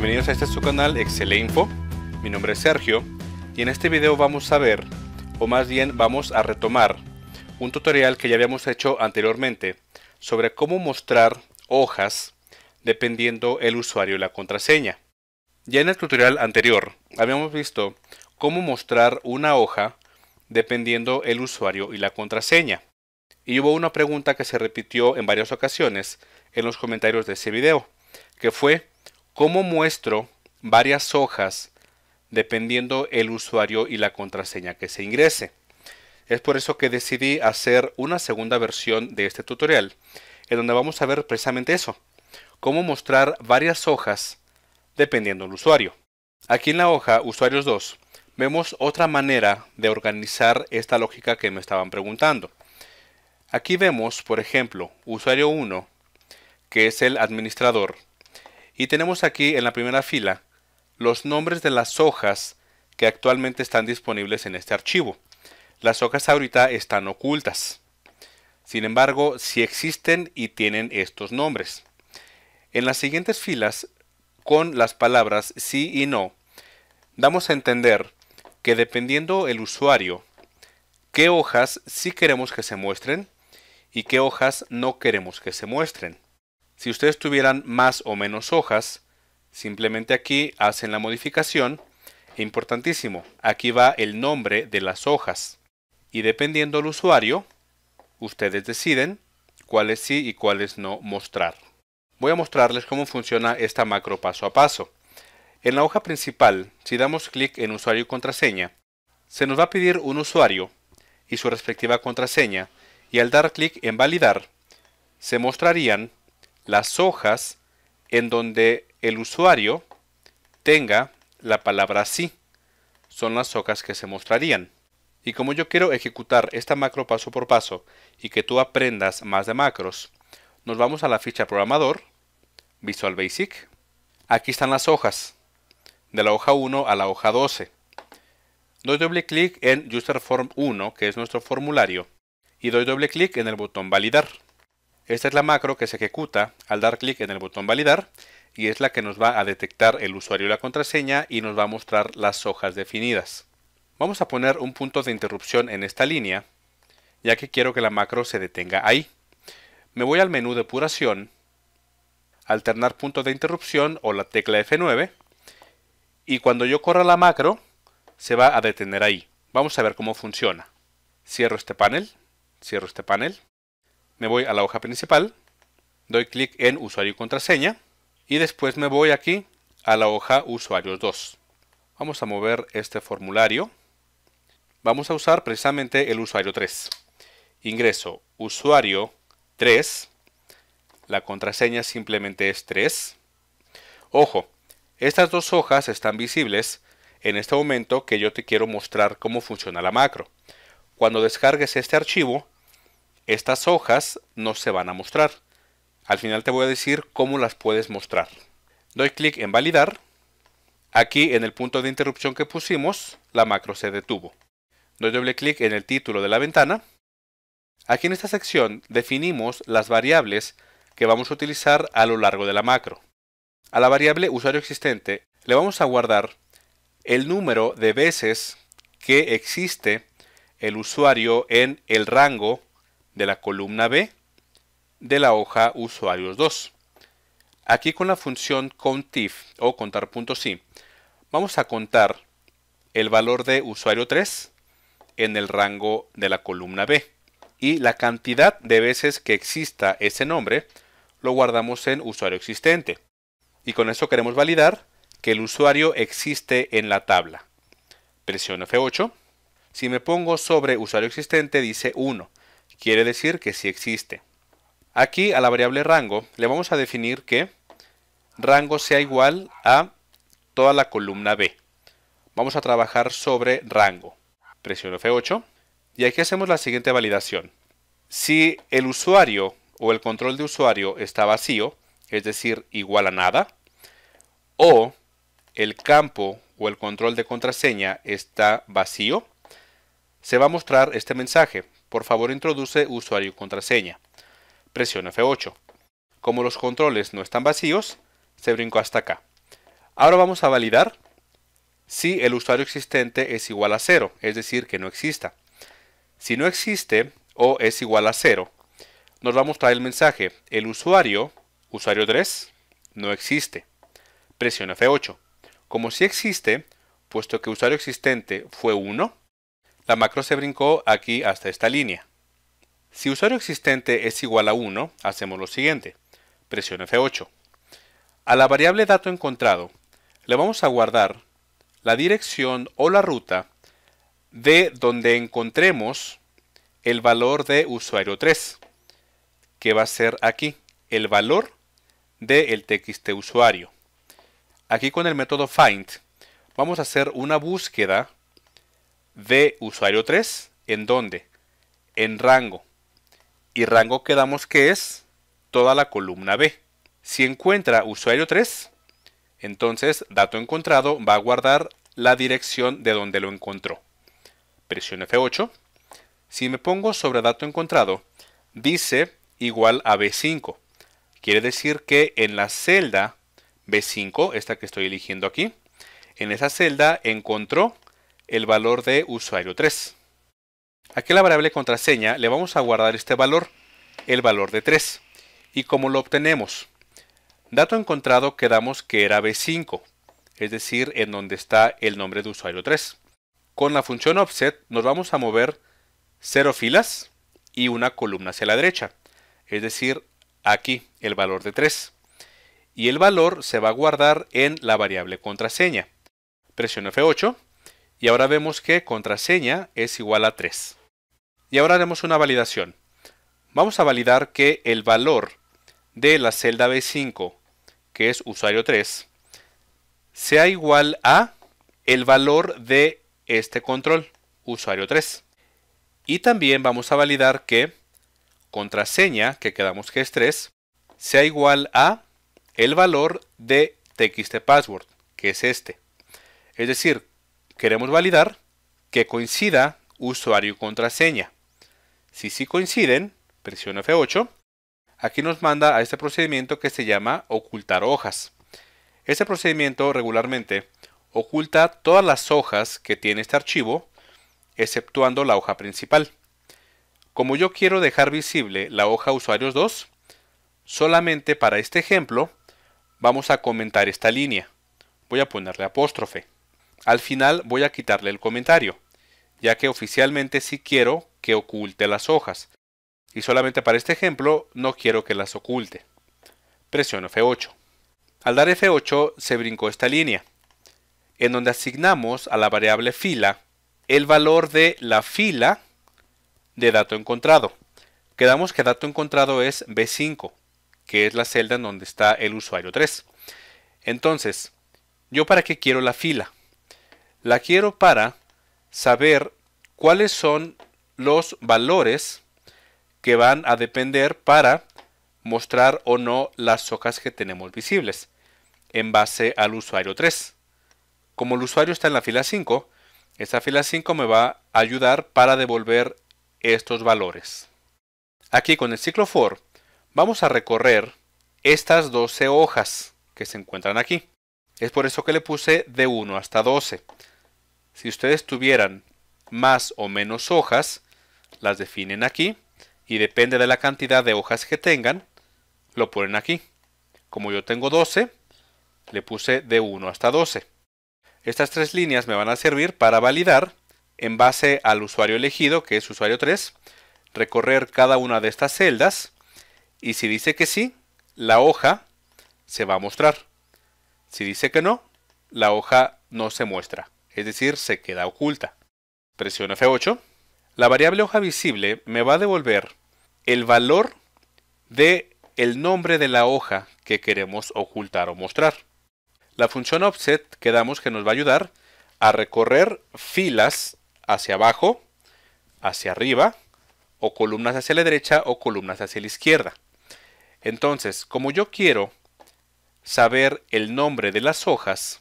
Bienvenidos a este su canal Excel Info. Mi nombre es Sergio y en este video vamos a ver, o más bien vamos a retomar, un tutorial que ya habíamos hecho anteriormente sobre cómo mostrar hojas dependiendo el usuario y la contraseña. Ya en el tutorial anterior habíamos visto cómo mostrar una hoja dependiendo el usuario y la contraseña. Y hubo una pregunta que se repitió en varias ocasiones en los comentarios de ese video, que fue ¿Cómo muestro varias hojas dependiendo el usuario y la contraseña que se ingrese? Es por eso que decidí hacer una segunda versión de este tutorial, en donde vamos a ver precisamente eso, cómo mostrar varias hojas dependiendo el usuario. Aquí en la hoja Usuarios 2 vemos otra manera de organizar esta lógica que me estaban preguntando. Aquí vemos, por ejemplo, usuario 1, que es el administrador, y tenemos aquí en la primera fila los nombres de las hojas que actualmente están disponibles en este archivo. Las hojas ahorita están ocultas. Sin embargo, sí existen y tienen estos nombres. En las siguientes filas, con las palabras sí y no, damos a entender que dependiendo el usuario, qué hojas sí queremos que se muestren y qué hojas no queremos que se muestren. Si ustedes tuvieran más o menos hojas, simplemente aquí hacen la modificación. Importantísimo, aquí va el nombre de las hojas. Y dependiendo del usuario, ustedes deciden cuáles sí y cuáles no mostrar. Voy a mostrarles cómo funciona esta macro paso a paso. En la hoja principal, si damos clic en usuario y contraseña, se nos va a pedir un usuario y su respectiva contraseña y al dar clic en validar, se mostrarían las hojas en donde el usuario tenga la palabra sí. Son las hojas que se mostrarían. Y como yo quiero ejecutar esta macro paso por paso y que tú aprendas más de macros, nos vamos a la ficha programador, Visual Basic. Aquí están las hojas, de la hoja 1 a la hoja 12. Doy doble clic en User Form 1, que es nuestro formulario, y doy doble clic en el botón Validar. Esta es la macro que se ejecuta al dar clic en el botón validar y es la que nos va a detectar el usuario y la contraseña y nos va a mostrar las hojas definidas. Vamos a poner un punto de interrupción en esta línea ya que quiero que la macro se detenga ahí. Me voy al menú depuración, alternar punto de interrupción o la tecla F9 y cuando yo corra la macro se va a detener ahí. Vamos a ver cómo funciona. Cierro este panel, cierro este panel me voy a la hoja principal, doy clic en usuario y contraseña y después me voy aquí a la hoja usuarios 2. Vamos a mover este formulario. Vamos a usar precisamente el usuario 3. Ingreso usuario 3. La contraseña simplemente es 3. Ojo, estas dos hojas están visibles en este momento que yo te quiero mostrar cómo funciona la macro. Cuando descargues este archivo, estas hojas no se van a mostrar. Al final te voy a decir cómo las puedes mostrar. Doy clic en validar. Aquí en el punto de interrupción que pusimos, la macro se detuvo. Doy doble clic en el título de la ventana. Aquí en esta sección definimos las variables que vamos a utilizar a lo largo de la macro. A la variable usuario existente le vamos a guardar el número de veces que existe el usuario en el rango de la columna B de la hoja Usuarios 2. Aquí con la función COUNTIF o contar vamos a contar el valor de usuario 3 en el rango de la columna B y la cantidad de veces que exista ese nombre lo guardamos en usuario existente. Y con eso queremos validar que el usuario existe en la tabla. Presiono F8. Si me pongo sobre usuario existente dice 1 quiere decir que sí existe. Aquí a la variable rango le vamos a definir que rango sea igual a toda la columna B. Vamos a trabajar sobre rango. Presiono F8 y aquí hacemos la siguiente validación. Si el usuario o el control de usuario está vacío, es decir, igual a nada, o el campo o el control de contraseña está vacío, se va a mostrar este mensaje por favor introduce usuario y contraseña. Presiona F8. Como los controles no están vacíos, se brincó hasta acá. Ahora vamos a validar si el usuario existente es igual a 0, es decir, que no exista. Si no existe o es igual a 0, nos va a mostrar el mensaje, el usuario, usuario 3, no existe. Presiona F8. Como si sí existe, puesto que usuario existente fue 1, la macro se brincó aquí hasta esta línea. Si usuario existente es igual a 1, hacemos lo siguiente. Presión F8. A la variable dato encontrado, le vamos a guardar la dirección o la ruta de donde encontremos el valor de usuario 3, que va a ser aquí, el valor del de txt usuario. Aquí con el método find vamos a hacer una búsqueda de usuario 3. ¿En dónde? En rango. Y rango quedamos que es toda la columna B. Si encuentra usuario 3, entonces dato encontrado va a guardar la dirección de donde lo encontró. Presión F8. Si me pongo sobre dato encontrado, dice igual a B5. Quiere decir que en la celda B5, esta que estoy eligiendo aquí, en esa celda encontró el valor de usuario 3. Aquí la variable contraseña le vamos a guardar este valor, el valor de 3. ¿Y como lo obtenemos? Dato encontrado quedamos que era B5, es decir, en donde está el nombre de usuario 3. Con la función offset nos vamos a mover 0 filas y una columna hacia la derecha, es decir, aquí el valor de 3. Y el valor se va a guardar en la variable contraseña. Presiono F8 y ahora vemos que contraseña es igual a 3. Y ahora haremos una validación. Vamos a validar que el valor de la celda B5, que es usuario 3, sea igual a el valor de este control, usuario 3. Y también vamos a validar que contraseña, que quedamos que es 3, sea igual a el valor de txtPassword, que es este. Es decir, Queremos validar que coincida usuario y contraseña. Si sí coinciden, presiona F8. Aquí nos manda a este procedimiento que se llama ocultar hojas. Este procedimiento regularmente oculta todas las hojas que tiene este archivo, exceptuando la hoja principal. Como yo quiero dejar visible la hoja usuarios 2, solamente para este ejemplo vamos a comentar esta línea. Voy a ponerle apóstrofe. Al final voy a quitarle el comentario, ya que oficialmente sí quiero que oculte las hojas, y solamente para este ejemplo no quiero que las oculte. Presiono F8. Al dar F8 se brincó esta línea, en donde asignamos a la variable fila el valor de la fila de dato encontrado. Quedamos que dato encontrado es B5, que es la celda en donde está el usuario 3. Entonces, ¿yo para qué quiero la fila? La quiero para saber cuáles son los valores que van a depender para mostrar o no las hojas que tenemos visibles en base al usuario 3. Como el usuario está en la fila 5, esta fila 5 me va a ayudar para devolver estos valores. Aquí con el ciclo for vamos a recorrer estas 12 hojas que se encuentran aquí. Es por eso que le puse de 1 hasta 12. Si ustedes tuvieran más o menos hojas, las definen aquí y depende de la cantidad de hojas que tengan, lo ponen aquí. Como yo tengo 12, le puse de 1 hasta 12. Estas tres líneas me van a servir para validar, en base al usuario elegido, que es usuario 3, recorrer cada una de estas celdas y si dice que sí, la hoja se va a mostrar. Si dice que no, la hoja no se muestra es decir, se queda oculta. Presiono F8. La variable hoja visible me va a devolver el valor de el nombre de la hoja que queremos ocultar o mostrar. La función offset quedamos que nos va a ayudar a recorrer filas hacia abajo, hacia arriba, o columnas hacia la derecha o columnas hacia la izquierda. Entonces, como yo quiero saber el nombre de las hojas,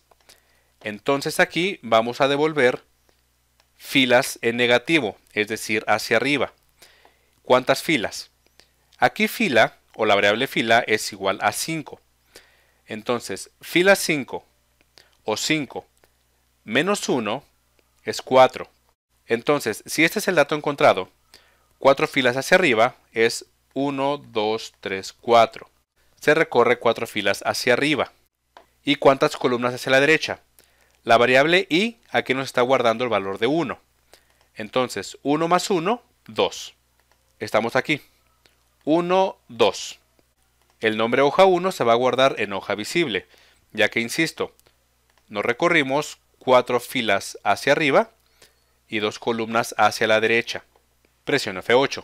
entonces aquí vamos a devolver filas en negativo, es decir, hacia arriba. ¿Cuántas filas? Aquí fila o la variable fila es igual a 5. Entonces, fila 5 o 5 menos 1 es 4. Entonces, si este es el dato encontrado, 4 filas hacia arriba es 1, 2, 3, 4. Se recorre 4 filas hacia arriba. ¿Y cuántas columnas hacia la derecha? la variable y aquí nos está guardando el valor de 1. Entonces, 1 más 1, 2. Estamos aquí. 1, 2. El nombre hoja 1 se va a guardar en hoja visible, ya que, insisto, nos recorrimos 4 filas hacia arriba y dos columnas hacia la derecha. Presiona F8.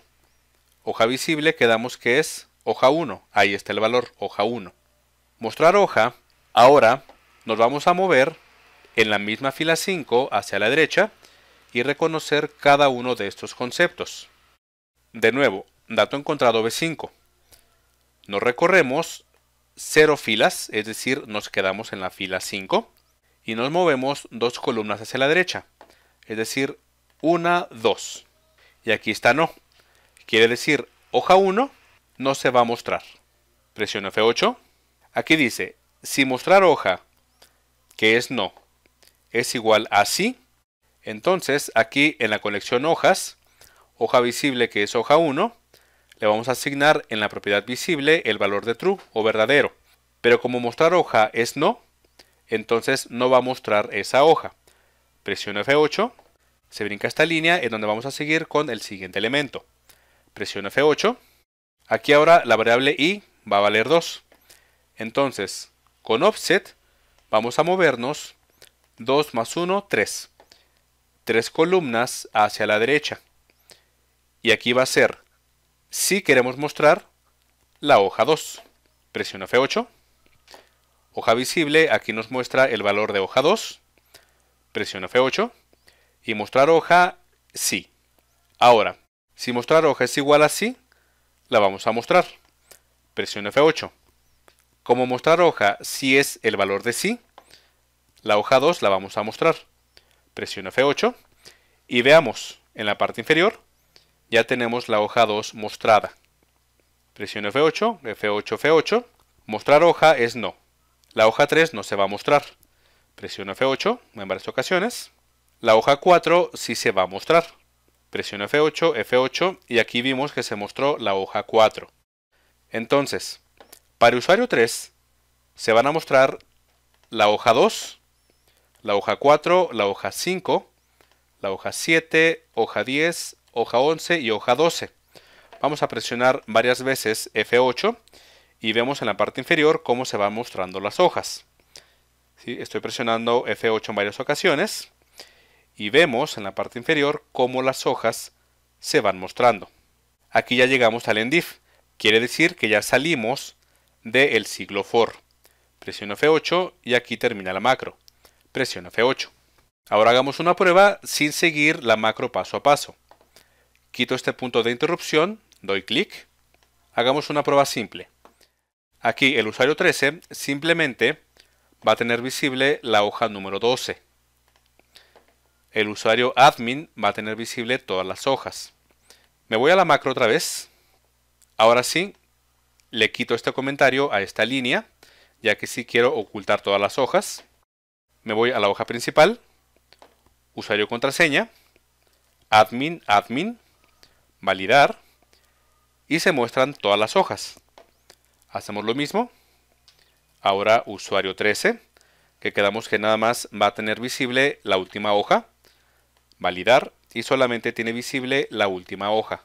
Hoja visible quedamos que es hoja 1. Ahí está el valor, hoja 1. Mostrar hoja. Ahora nos vamos a mover en la misma fila 5 hacia la derecha y reconocer cada uno de estos conceptos. De nuevo, dato encontrado B5. Nos recorremos 0 filas, es decir, nos quedamos en la fila 5 y nos movemos dos columnas hacia la derecha, es decir, 1, 2. Y aquí está no. Quiere decir, hoja 1 no se va a mostrar. Presiono F8. Aquí dice, si mostrar hoja, que es no, es igual a sí. Entonces aquí en la colección hojas, hoja visible que es hoja 1, le vamos a asignar en la propiedad visible el valor de true o verdadero. Pero como mostrar hoja es no, entonces no va a mostrar esa hoja. Presiono F8, se brinca esta línea en donde vamos a seguir con el siguiente elemento. Presiono F8. Aquí ahora la variable i va a valer 2. Entonces, con offset vamos a movernos 2 más 1, 3. tres columnas hacia la derecha. Y aquí va a ser, si queremos mostrar, la hoja 2. Presiona F8. Hoja visible, aquí nos muestra el valor de hoja 2. Presiona F8. Y mostrar hoja, sí. Ahora, si mostrar hoja es igual a sí, la vamos a mostrar. Presiona F8. Como mostrar hoja, si es el valor de sí, la hoja 2 la vamos a mostrar. Presiono F8 y veamos en la parte inferior ya tenemos la hoja 2 mostrada. Presiono F8, F8, F8. Mostrar hoja es no. La hoja 3 no se va a mostrar. Presiono F8 en varias ocasiones. La hoja 4 sí se va a mostrar. Presiono F8, F8 y aquí vimos que se mostró la hoja 4. Entonces, para usuario 3 se van a mostrar la hoja 2 la hoja 4, la hoja 5, la hoja 7, hoja 10, hoja 11 y hoja 12. Vamos a presionar varias veces F8 y vemos en la parte inferior cómo se van mostrando las hojas. Estoy presionando F8 en varias ocasiones y vemos en la parte inferior cómo las hojas se van mostrando. Aquí ya llegamos al ENDIF, quiere decir que ya salimos del siglo FOR. Presiono F8 y aquí termina la macro presiona F8. Ahora hagamos una prueba sin seguir la macro paso a paso. Quito este punto de interrupción, doy clic. Hagamos una prueba simple. Aquí el usuario 13 simplemente va a tener visible la hoja número 12. El usuario admin va a tener visible todas las hojas. Me voy a la macro otra vez. Ahora sí, le quito este comentario a esta línea, ya que sí quiero ocultar todas las hojas me voy a la hoja principal, usuario contraseña, admin, admin, validar y se muestran todas las hojas. Hacemos lo mismo. Ahora usuario 13, que quedamos que nada más va a tener visible la última hoja, validar y solamente tiene visible la última hoja.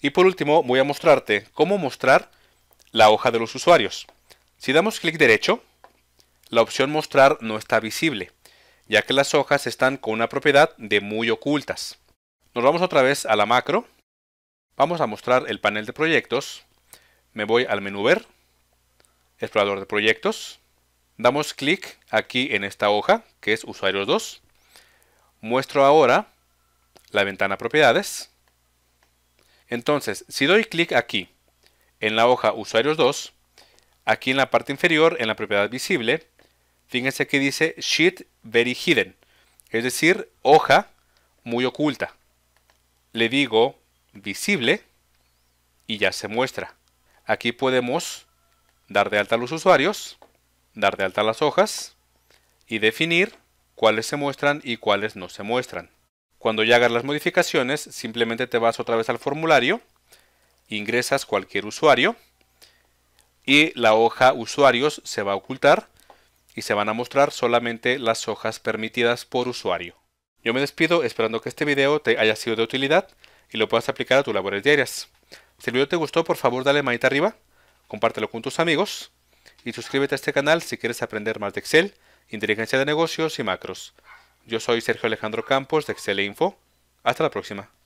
Y por último voy a mostrarte cómo mostrar la hoja de los usuarios. Si damos clic derecho, la opción mostrar no está visible, ya que las hojas están con una propiedad de muy ocultas. Nos vamos otra vez a la macro, vamos a mostrar el panel de proyectos, me voy al menú ver, explorador de proyectos, damos clic aquí en esta hoja que es usuarios 2, muestro ahora la ventana propiedades, entonces si doy clic aquí en la hoja usuarios 2, aquí en la parte inferior en la propiedad visible Fíjense que dice sheet very hidden, es decir, hoja muy oculta. Le digo visible y ya se muestra. Aquí podemos dar de alta a los usuarios, dar de alta las hojas y definir cuáles se muestran y cuáles no se muestran. Cuando ya hagas las modificaciones, simplemente te vas otra vez al formulario, ingresas cualquier usuario y la hoja usuarios se va a ocultar y se van a mostrar solamente las hojas permitidas por usuario. Yo me despido esperando que este video te haya sido de utilidad y lo puedas aplicar a tus labores diarias. Si el video te gustó, por favor dale manita arriba, compártelo con tus amigos y suscríbete a este canal si quieres aprender más de Excel, inteligencia de negocios y macros. Yo soy Sergio Alejandro Campos de Excel Info. Hasta la próxima.